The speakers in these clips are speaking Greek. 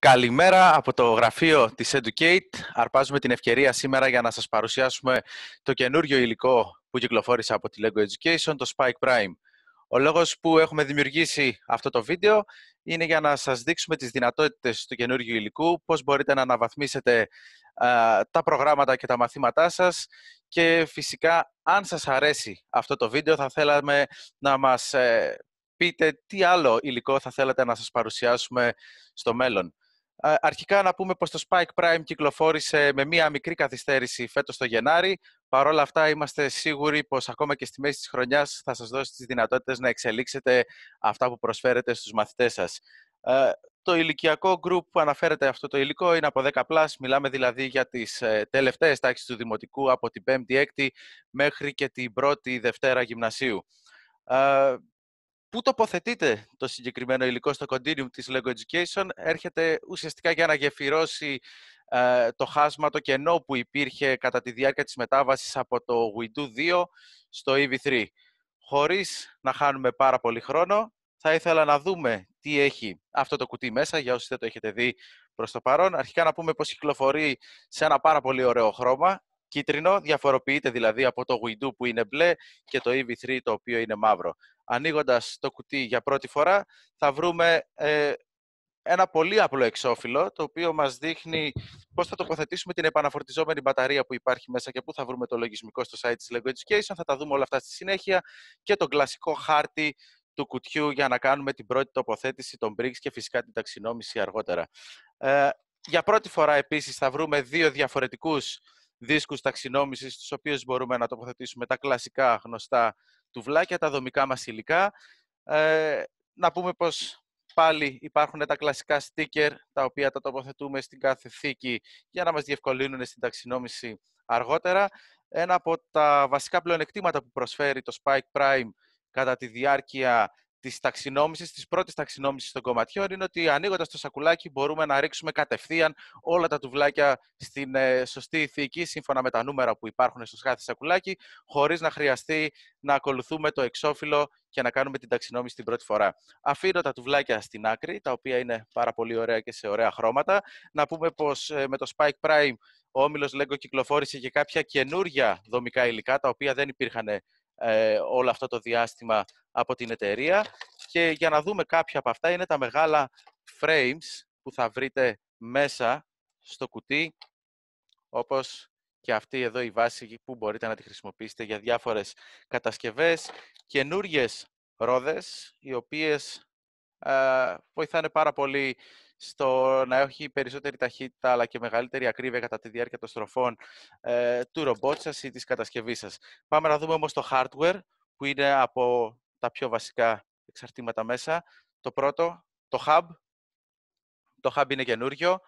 Καλημέρα από το γραφείο της Educate. Αρπάζουμε την ευκαιρία σήμερα για να σας παρουσιάσουμε το καινούριο υλικό που κυκλοφόρησε από τη Lego Education, το Spike Prime. Ο λόγος που έχουμε δημιουργήσει αυτό το βίντεο είναι για να σας δείξουμε τις δυνατότητες του καινούριου υλικού, πώς μπορείτε να αναβαθμίσετε τα προγράμματα και τα μαθήματά σας και φυσικά αν σας αρέσει αυτό το βίντεο θα θέλαμε να μας ε, πείτε τι άλλο υλικό θα θέλατε να σας παρουσιάσουμε στο μέλλον. Αρχικά να πούμε πως το Spike Prime κυκλοφόρησε με μία μικρή καθυστέρηση φέτος το Γενάρη. Παρ' όλα αυτά είμαστε σίγουροι πως ακόμα και στη μέση της χρονιάς θα σας δώσει τις δυνατότητες να εξελίξετε αυτά που προσφέρετε στους μαθητές σας. Ε, το ηλικιακό group που αναφέρεται αυτό το υλικό είναι από 10+, μιλάμε δηλαδή για τις ε, τελευταίες τάξεις του Δημοτικού από την 5η-6η μέχρι και την 1η-Δευτέρα Γυμνασίου. Ε, Πού τοποθετείτε το συγκεκριμένο υλικό στο Continuum της Lego Education έρχεται ουσιαστικά για να γεφυρώσει ε, το χάσμα, το κενό που υπήρχε κατά τη διάρκεια της μετάβασης από το WeDo 2 στο EV3. Χωρίς να χάνουμε πάρα πολύ χρόνο, θα ήθελα να δούμε τι έχει αυτό το κουτί μέσα, για όσοι δεν το έχετε δει προς το παρόν. Αρχικά να πούμε πως κυκλοφορεί σε ένα πάρα πολύ ωραίο χρώμα, κίτρινο, διαφοροποιείται δηλαδή από το Windu που είναι μπλε και το EV3 το οποίο είναι μαύρο. Ανοίγοντας το κουτί για πρώτη φορά θα βρούμε ε, ένα πολύ απλό εξώφυλλο το οποίο μας δείχνει πώς θα τοποθετήσουμε την επαναφορτιζόμενη μπαταρία που υπάρχει μέσα και πού θα βρούμε το λογισμικό στο site της LEGO Education. Θα τα δούμε όλα αυτά στη συνέχεια και τον κλασικό χάρτη του κουτιού για να κάνουμε την πρώτη τοποθέτηση των Briggs και φυσικά την ταξινόμηση αργότερα. Ε, για πρώτη φορά επίσης θα βρούμε δύο διαφορετικούς δίσκους ταξινόμησης, στους οποίους μπορούμε να τοποθετήσουμε τα κλασικά γνωστά τουβλάκια, τα δομικά μας υλικά. Ε, να πούμε πως πάλι υπάρχουν τα κλασικά sticker, τα οποία τα τοποθετούμε στην κάθε θήκη για να μας διευκολύνουν στην ταξινόμηση αργότερα. Ένα από τα βασικά πλεονεκτήματα που προσφέρει το Spike Prime κατά τη διάρκεια της ταξινόμησης, της πρώτης ταξινόμησης των κομματιών, είναι ότι ανοίγοντας το σακουλάκι μπορούμε να ρίξουμε κατευθείαν όλα τα τουβλάκια στην ε, σωστή ηθική, σύμφωνα με τα νούμερα που υπάρχουν στο κάθε σακουλάκι, χωρίς να χρειαστεί να ακολουθούμε το εξώφυλλο και να κάνουμε την ταξινόμηση την πρώτη φορά. Αφήνω τα τουβλάκια στην άκρη, τα οποία είναι πάρα πολύ ωραία και σε ωραία χρώματα. Να πούμε πως ε, με το Spike Prime ο όμιλος Λέγκο κυκλοφόρησε και κάποια καινούργια δομικά υλικά, τα οποία δεν υπήρχαν ε, όλο αυτό το διάστημα από την εταιρεία. Και για να δούμε κάποια από αυτά είναι τα μεγάλα frames που θα βρείτε μέσα στο κουτί, όπως και αυτή εδώ η βάση που μπορείτε να τη χρησιμοποιήσετε για διάφορες κατασκευές, καινούριες ρόδες, οι οποίες ε, βοηθάνε πάρα πολύ στο να έχει περισσότερη ταχύτητα αλλά και μεγαλύτερη ακρίβεια κατά τη διάρκεια των στροφών ε, του ρομπότ σας ή της κατασκευής σας. Πάμε να δούμε όμως το hardware που είναι από τα πιο βασικά εξαρτήματα μέσα. Το πρώτο, το hub. Το hub είναι καινούριο.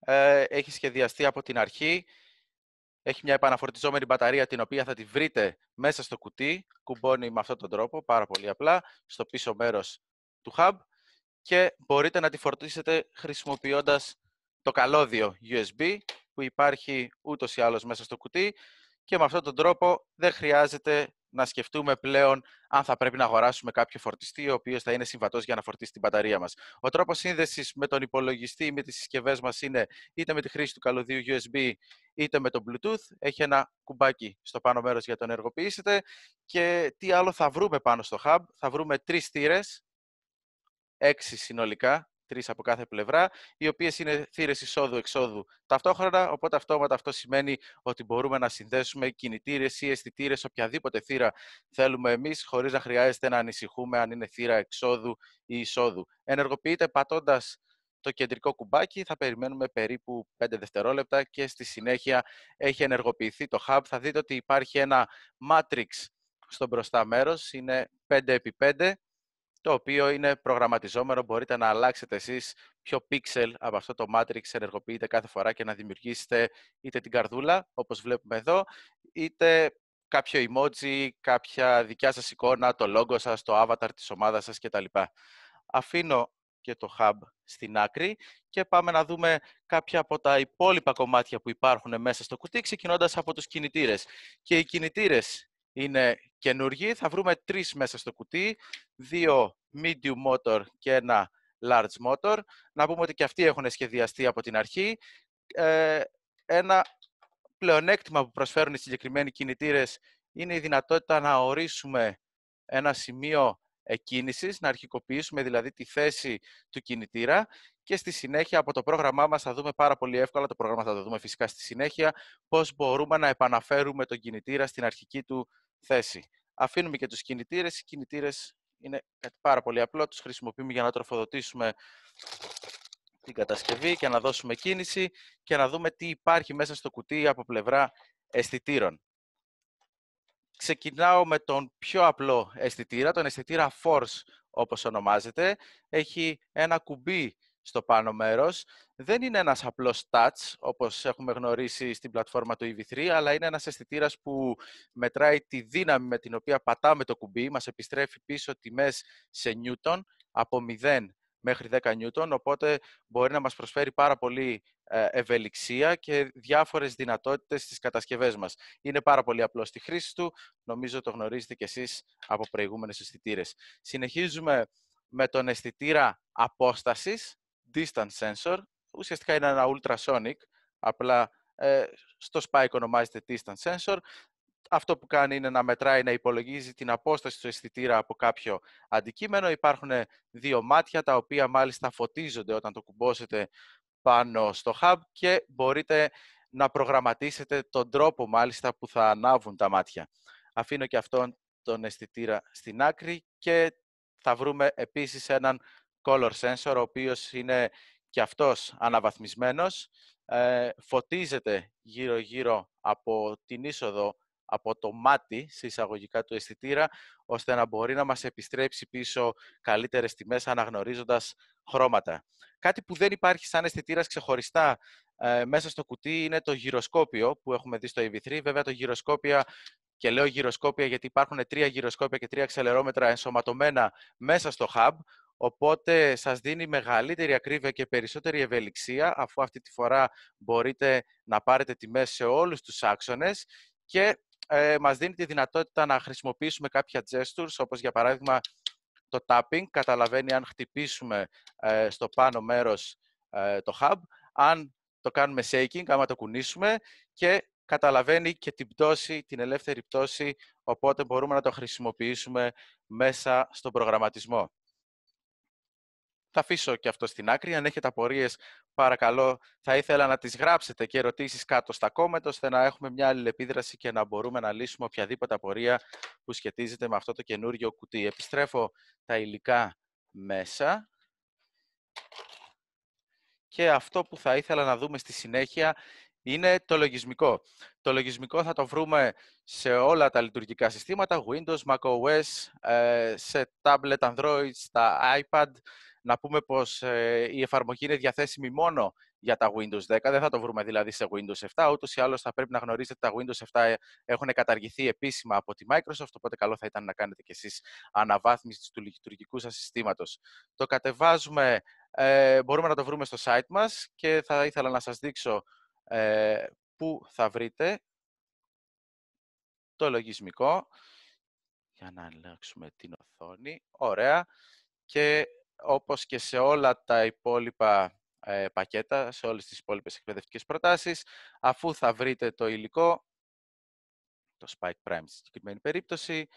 Ε, έχει σχεδιαστεί από την αρχή. Έχει μια επαναφορτιζόμενη μπαταρία την οποία θα τη βρείτε μέσα στο κουτί. Κουμπώνει με αυτόν τον τρόπο, πάρα πολύ απλά, στο πίσω μέρος του hub και μπορείτε να τη φορτίσετε χρησιμοποιώντας το καλώδιο USB που υπάρχει ούτως ή άλλως μέσα στο κουτί και με αυτόν τον τρόπο δεν χρειάζεται να σκεφτούμε πλέον αν θα πρέπει να αγοράσουμε κάποιο φορτιστή ο οποίος θα είναι συμβατός για να φορτίσει την μπαταρία μας. Ο τρόπος σύνδεσης με τον υπολογιστή ή με τις συσκευές μας είναι είτε με τη χρήση του καλωδίου USB είτε με το Bluetooth. Έχει ένα κουμπάκι στο πάνω μέρος για να το ενεργοποιήσετε. Και τι άλλο θα βρούμε πάνω στο hub, θα βρούμε τρεις θύρε έξι συνολικά, τρεις από κάθε πλευρά, οι οποίες είναι θύρες εισόδου-εξόδου ταυτόχρονα. Οπότε αυτόματα αυτό σημαίνει ότι μπορούμε να συνδέσουμε κινητήρες ή αισθητήρες οποιαδήποτε θύρα θέλουμε εμείς, χωρίς να χρειάζεται να ανησυχούμε αν είναι θύρα εξόδου ή εισόδου. Ενεργοποιείται πατώντας το κεντρικό κουμπάκι, θα περιμένουμε περίπου 5 δευτερόλεπτα και στη συνέχεια έχει ενεργοποιηθεί το hub. Θα δείτε ότι υπάρχει ένα matrix στο μπροστά μέρος, είναι 5x5 το οποίο είναι προγραμματιζόμενο, μπορείτε να αλλάξετε εσείς ποιο πίξελ από αυτό το matrix ενεργοποιείται κάθε φορά και να δημιουργήσετε είτε την καρδούλα, όπως βλέπουμε εδώ, είτε κάποιο emoji, κάποια δικιά σας εικόνα, το logo σας, το avatar της ομάδας σας κτλ. Αφήνω και το hub στην άκρη και πάμε να δούμε κάποια από τα υπόλοιπα κομμάτια που υπάρχουν μέσα στο κουτί ξεκινώντας από τους κινητήρες. Και οι κινητήρες είναι καινούργιοι. Θα βρούμε τρεις μέσα στο κουτί, δύο medium motor και ένα large motor. Να πούμε ότι και αυτοί έχουν σχεδιαστεί από την αρχή. Ε, ένα πλεονέκτημα που προσφέρουν οι συγκεκριμένοι κινητήρες είναι η δυνατότητα να ορίσουμε ένα σημείο εκκίνησης, να αρχικοποιήσουμε δηλαδή τη θέση του κινητήρα και στη συνέχεια από το πρόγραμμά μας θα δούμε πάρα πολύ εύκολα, το πρόγραμμα θα το δούμε φυσικά στη συνέχεια, πώς μπορούμε να επαναφέρουμε τον κινητήρα στην αρχική του θέση. Αφήνουμε και τους κινητήρες. Οι κινητήρες είναι κάτι πάρα πολύ απλό. Τους χρησιμοποιούμε για να τροφοδοτήσουμε την κατασκευή και να δώσουμε κίνηση και να δούμε τι υπάρχει μέσα στο κουτί από πλευρά αισθητήρων. Ξεκινάω με τον πιο απλό αισθητήρα, τον αισθητήρα Force όπως ονομάζεται. Έχει ένα κουμπί στο πάνω μέρος. Δεν είναι ένας απλός touch, όπως έχουμε γνωρίσει στην πλατφόρμα του EV3, αλλά είναι ένας αισθητήρας που μετράει τη δύναμη με την οποία πατάμε το κουμπί, μας επιστρέφει πίσω τιμές σε νιούτον από 0 μέχρι 10 νιούτον, οπότε μπορεί να μας προσφέρει πάρα πολύ ε, ευελιξία και διάφορες δυνατότητες στις κατασκευές μας. Είναι πάρα πολύ απλό στη χρήση του, νομίζω το γνωρίζετε κι εσείς από προηγούμενες αισθητήρες. Συνεχίζουμε με τον αισθητήρα απόστασης, distance sensor, ουσιαστικά είναι ένα ultrasonic, απλά ε, στο Spike ονομάζεται distance sensor. Αυτό που κάνει είναι να μετράει, να υπολογίζει την απόσταση του αισθητήρα από κάποιο αντικείμενο. Υπάρχουν δύο μάτια, τα οποία μάλιστα φωτίζονται όταν το κουμπώσετε πάνω στο hub και μπορείτε να προγραμματίσετε τον τρόπο μάλιστα που θα ανάβουν τα μάτια. Αφήνω και αυτόν τον αισθητήρα στην άκρη και θα βρούμε επίσης έναν color sensor, ο οποίος είναι και αυτός αναβαθμισμένος, ε, φωτίζεται γύρω-γύρω από την είσοδο από το μάτι, σε εισαγωγικά του αισθητήρα, ώστε να μπορεί να μας επιστρέψει πίσω καλύτερες τιμές αναγνωρίζοντας χρώματα. Κάτι που δεν υπάρχει σαν αισθητήρας ξεχωριστά ε, μέσα στο κουτί είναι το γυροσκόπιο που έχουμε δει στο EV3. Βέβαια το γυροσκόπια και λέω γυροσκόπια γιατί υπάρχουν τρία γυροσκόπια και τρία αξελερόμετρα ενσωματωμένα μέσα στο hub, Οπότε σας δίνει μεγαλύτερη ακρίβεια και περισσότερη ευελιξία, αφού αυτή τη φορά μπορείτε να πάρετε τιμές σε όλους τους άξονες και ε, μας δίνει τη δυνατότητα να χρησιμοποιήσουμε κάποια gestures, όπως για παράδειγμα το tapping, καταλαβαίνει αν χτυπήσουμε ε, στο πάνω μέρος ε, το hub, αν το κάνουμε shaking, άμα το κουνήσουμε και καταλαβαίνει και την πτώση, την ελεύθερη πτώση, οπότε μπορούμε να το χρησιμοποιήσουμε μέσα στον προγραμματισμό. Θα αφήσω και αυτό στην άκρη. Αν έχετε απορίες. παρακαλώ, θα ήθελα να τις γράψετε και ερωτήσεις κάτω στα κόμματα, ώστε να έχουμε μια αλληλεπίδραση και να μπορούμε να λύσουμε οποιαδήποτε απορία που σχετίζεται με αυτό το καινούριο κουτί. Επιστρέφω τα υλικά μέσα. Και αυτό που θα ήθελα να δούμε στη συνέχεια είναι το λογισμικό. Το λογισμικό θα το βρούμε σε όλα τα λειτουργικά συστήματα, Windows, macOS, ε, σε tablet Android, στα iPad, να πούμε πως ε, η εφαρμογή είναι διαθέσιμη μόνο για τα Windows 10, δεν θα το βρούμε δηλαδή σε Windows 7, ούτως ή άλλως θα πρέπει να γνωρίζετε τα Windows 7 ε, έχουν καταργηθεί επίσημα από τη Microsoft, οπότε καλό θα ήταν να κάνετε κι εσείς αναβάθμιση του λειτουργικού σας συστήματος. Το κατεβάζουμε, ε, μπορούμε να το βρούμε στο site μας και θα ήθελα να σας δείξω ε, πού θα βρείτε το λογισμικό. Για να αλλάξουμε την οθόνη. Ωραία. Και όπως και σε όλα τα υπόλοιπα ε, πακέτα, σε όλες τις υπόλοιπες εκπαιδευτικές προτάσεις, αφού θα βρείτε το υλικό, το Spike Prime στη συγκεκριμένη περίπτωση,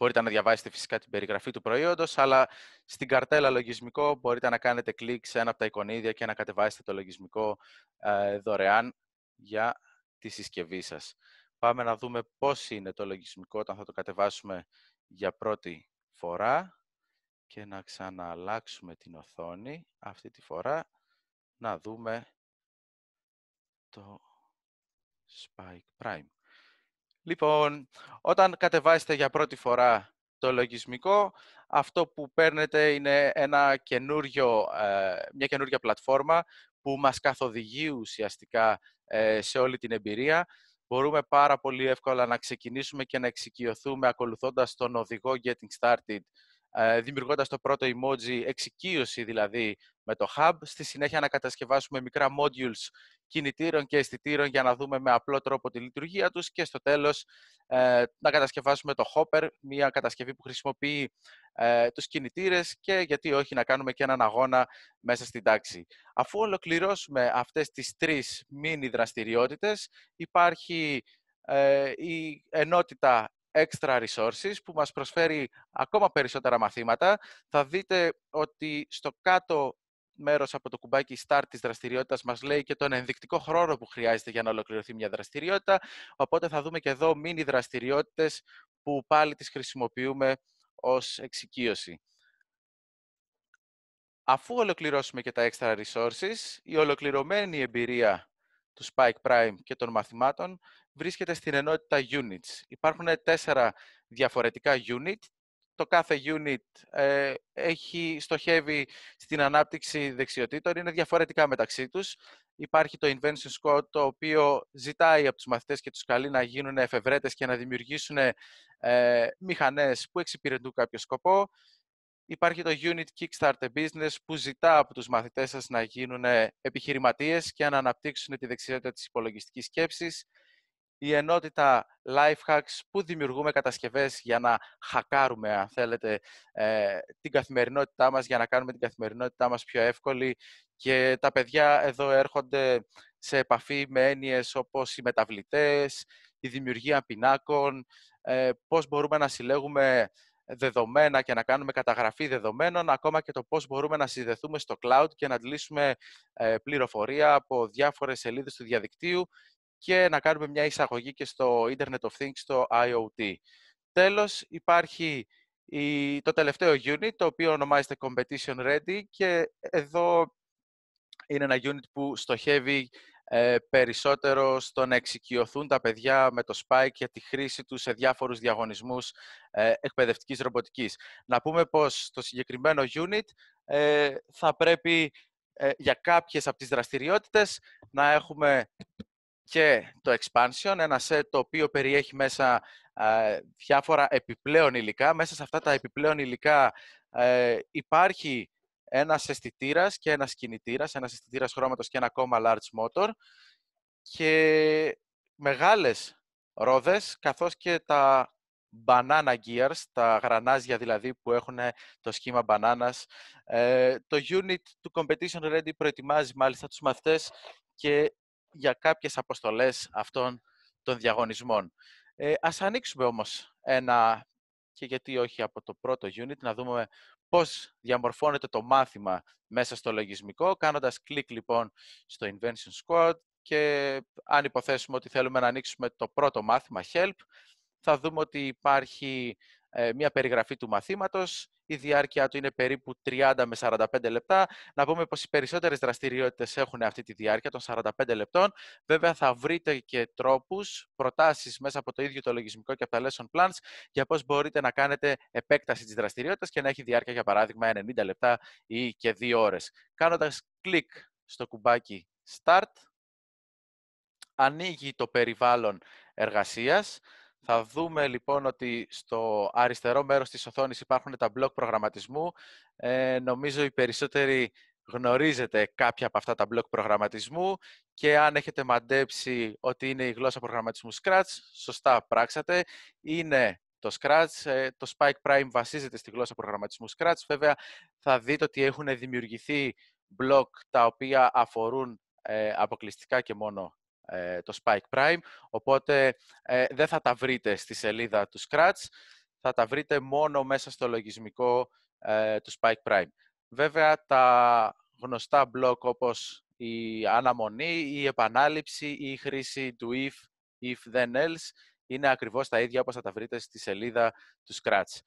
Μπορείτε να διαβάσετε φυσικά την περιγραφή του προϊόντος, αλλά στην καρτέλα λογισμικό μπορείτε να κάνετε κλικ σε ένα από τα εικονίδια και να κατεβάσετε το λογισμικό ε, δωρεάν για τη συσκευή σας. Πάμε να δούμε πώς είναι το λογισμικό όταν θα το κατεβάσουμε για πρώτη φορά και να ξανααλλάξουμε την οθόνη. Αυτή τη φορά να δούμε το Spike Prime. Λοιπόν, όταν κατεβάσετε για πρώτη φορά το λογισμικό, αυτό που παίρνετε είναι ένα καινούριο, ε, μια καινούργια πλατφόρμα που μας καθοδηγεί ουσιαστικά ε, σε όλη την εμπειρία. Μπορούμε πάρα πολύ εύκολα να ξεκινήσουμε και να εξοικειωθούμε ακολουθώντας τον οδηγό Getting Started ε, Δημιουργώντας το πρώτο emoji εξοικείωση δηλαδή με το Hub. Στη συνέχεια να κατασκευάσουμε μικρά modules κινητήρων και αισθητήρων για να δούμε με απλό τρόπο τη λειτουργία τους και στο τέλος ε, να κατασκευάσουμε το Hopper, μια κατασκευή που χρησιμοποιεί ε, τους κινητήρες και γιατί όχι να κάνουμε και έναν αγώνα μέσα στην τάξη. Αφού ολοκληρώσουμε αυτές τις τρεις μίνι δραστηριότητες υπάρχει η ενότητα extra resources που μας προσφέρει ακόμα περισσότερα μαθήματα. Θα δείτε ότι στο κάτω μέρος από το κουμπάκι start της δραστηριότητας μας λέει και τον ενδεικτικό χρόνο που χρειάζεται για να ολοκληρωθεί μια δραστηριότητα. Οπότε θα δούμε και εδώ μίνι δραστηριότητες που πάλι τις χρησιμοποιούμε ως εξοικείωση. Αφού ολοκληρώσουμε και τα extra resources, η ολοκληρωμένη εμπειρία του Spike Prime και των μαθημάτων βρίσκεται στην ενότητα units. Υπάρχουν τέσσερα διαφορετικά unit. Το κάθε unit ε, έχει στοχεύει στην ανάπτυξη δεξιοτήτων, είναι διαφορετικά μεταξύ τους. Υπάρχει το Invention Score, το οποίο ζητάει από τους μαθητές και τους καλεί να γίνουν εφευρέτες και να δημιουργήσουν ε, μηχανές που εξυπηρετούν κάποιο σκοπό. Υπάρχει το Unit Kickstart Business που ζητά από τους μαθητές σας να γίνουν ε, επιχειρηματίες και να αναπτύξουν τη δεξιότητα της υπολογιστικής σκέψης η ενότητα hacks που δημιουργούμε κατασκευές για να χακάρουμε, αν θέλετε, ε, την καθημερινότητά μας, για να κάνουμε την καθημερινότητά μας πιο εύκολη. Και τα παιδιά εδώ έρχονται σε επαφή με έννοιες όπως οι μεταβλητές, η δημιουργία πινάκων, ε, πώς μπορούμε να συλλέγουμε δεδομένα και να κάνουμε καταγραφή δεδομένων, ακόμα και το πώς μπορούμε να συνδεθούμε στο cloud και να αντλήσουμε ε, πληροφορία από διάφορες σελίδες του διαδικτύου και να κάνουμε μια εισαγωγή και στο Internet of Things, στο IoT. Τέλος, υπάρχει το τελευταίο unit, το οποίο ονομάζεται Competition Ready και εδώ είναι ένα unit που στοχεύει ε, περισσότερο στο να εξοικειωθούν τα παιδιά με το Spike και τη χρήση τους σε διάφορους διαγωνισμούς ε, εκπαιδευτικής ρομποτικής. Να πούμε πως το συγκεκριμένο unit ε, θα πρέπει ε, για κάποιες από τις δραστηριότητες να έχουμε και το expansion, ένα set το οποίο περιέχει μέσα διάφορα επιπλέον υλικά. Μέσα σε αυτά τα επιπλέον υλικά ε, υπάρχει ένας αισθητήρας και ένας κινητήρας, ένας αισθητήρας χρώματος και ένα ακόμα large motor και μεγάλες ρόδες, καθώς και τα banana gears, τα γρανάζια δηλαδή που έχουν το σχήμα μπανάνας. Ε, το unit του Competition Ready προετοιμάζει μάλιστα τους μαθητές και για κάποιες αποστολές αυτών των διαγωνισμών. Ε, ας ανοίξουμε όμως ένα, και γιατί όχι από το πρώτο unit, να δούμε πώς διαμορφώνεται το μάθημα μέσα στο λογισμικό, κάνοντας κλικ λοιπόν στο Invention Squad και αν υποθέσουμε ότι θέλουμε να ανοίξουμε το πρώτο μάθημα Help, θα δούμε ότι υπάρχει ε, μια περιγραφή του μαθήματος. Η διάρκεια του είναι περίπου 30 με 45 λεπτά. Να πούμε πως οι περισσότερες δραστηριότητες έχουν αυτή τη διάρκεια των 45 λεπτών. Βέβαια θα βρείτε και τρόπους, προτάσεις μέσα από το ίδιο το λογισμικό και από τα lesson plans για πώς μπορείτε να κάνετε επέκταση της δραστηριότητας και να έχει διάρκεια για παράδειγμα 90 λεπτά ή και 2 ώρες. Κάνοντας κλικ στο κουμπάκι Start, ανοίγει το περιβάλλον εργασίας. Θα δούμε λοιπόν ότι στο αριστερό μέρος της οθόνης υπάρχουν τα μπλοκ προγραμματισμού. Ε, νομίζω οι περισσότεροι γνωρίζετε κάποια από αυτά τα μπλοκ προγραμματισμού και αν έχετε μαντέψει ότι είναι η γλώσσα προγραμματισμού Scratch, σωστά πράξατε. Είναι το Scratch, ε, το Spike Prime βασίζεται στη γλώσσα προγραμματισμού Scratch. Βέβαια θα δείτε ότι έχουν δημιουργηθεί μπλοκ τα οποία αφορούν ε, αποκλειστικά και μόνο ε, το Spike Prime, οπότε ε, δεν θα τα βρείτε στη σελίδα του Scratch, θα τα βρείτε μόνο μέσα στο λογισμικό ε, του Spike Prime. Βέβαια, τα γνωστά blog όπως η αναμονή, η επανάληψη ή η χρηση του if, if then else είναι ακριβώς τα ίδια όπως θα τα βρείτε στη σελίδα του Scratch.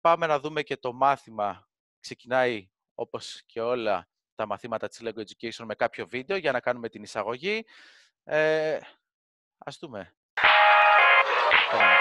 πάμε να δούμε και το μάθημα. Ξεκινάει όπως και όλα τα μαθήματα της Lego Education με κάποιο βίντεο για να κάνουμε την εισαγωγή. Ε, ας δούμε. Πάμε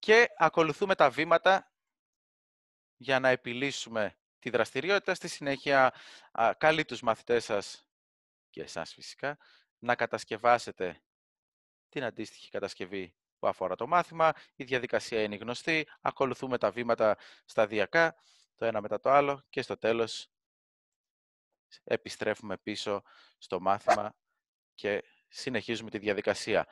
και ακολουθούμε τα βήματα για να επιλύσουμε τη δραστηριότητα. Στη συνέχεια, καλή καλεί τους μαθητές σας και εσάς φυσικά να κατασκευάσετε την αντίστοιχη κατασκευή που αφορά το μάθημα. Η διαδικασία είναι γνωστή. Ακολουθούμε τα βήματα σταδιακά, το ένα μετά το άλλο και στο τέλος επιστρέφουμε πίσω στο μάθημα και συνεχίζουμε τη διαδικασία.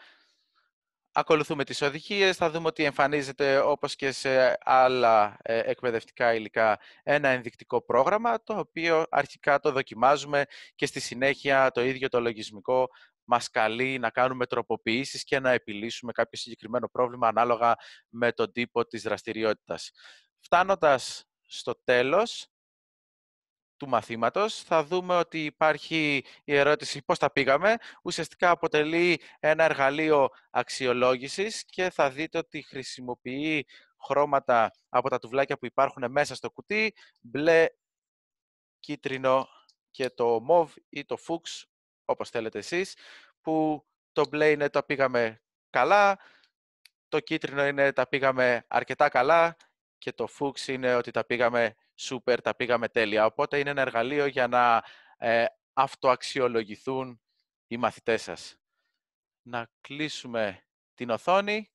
Ακολουθούμε τις οδηγίες, θα δούμε ότι εμφανίζεται όπως και σε άλλα ε, εκπαιδευτικά υλικά ένα ενδεικτικό πρόγραμμα το οποίο αρχικά το δοκιμάζουμε και στη συνέχεια το ίδιο το λογισμικό μας καλεί να κάνουμε τροποποιήσεις και να επιλύσουμε κάποιο συγκεκριμένο πρόβλημα ανάλογα με τον τύπο της δραστηριότητας. Φτάνοντας στο τέλος, του μαθήματος. Θα δούμε ότι υπάρχει η ερώτηση πώς τα πήγαμε. Ουσιαστικά αποτελεί ένα εργαλείο αξιολόγησης και θα δείτε ότι χρησιμοποιεί χρώματα από τα τουβλάκια που υπάρχουν μέσα στο κουτί, μπλε, κίτρινο και το μοβ ή το φούξ, όπως θέλετε εσείς, που το μπλε είναι το πήγαμε καλά, το κίτρινο είναι τα πήγαμε αρκετά καλά και το φούξ είναι ότι τα πήγαμε σούπερ, τα πήγαμε τέλεια. Οπότε είναι ένα εργαλείο για να ε, αυτοαξιολογηθούν οι μαθητές σας. Να κλείσουμε την οθόνη.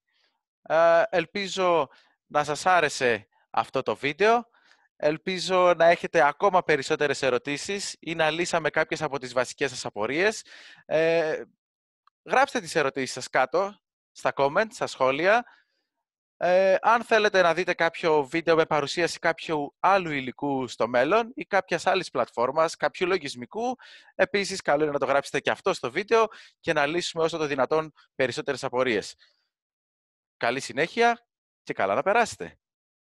Ε, ελπίζω να σας άρεσε αυτό το βίντεο. Ελπίζω να έχετε ακόμα περισσότερες ερωτήσεις ή να λύσαμε κάποιες από τις βασικές σας απορίες. Ε, γράψτε τις ερωτήσεις σας κάτω, στα comments, στα σχόλια. Ε, αν θέλετε να δείτε κάποιο βίντεο με παρουσίαση κάποιου άλλου υλικού στο μέλλον ή κάποιας άλλης πλατφόρμας, κάποιου λογισμικού, επίσης καλό είναι να το γράψετε και αυτό στο βίντεο και να λύσουμε όσο το δυνατόν περισσότερες απορίες. Καλή συνέχεια και καλά να περάσετε.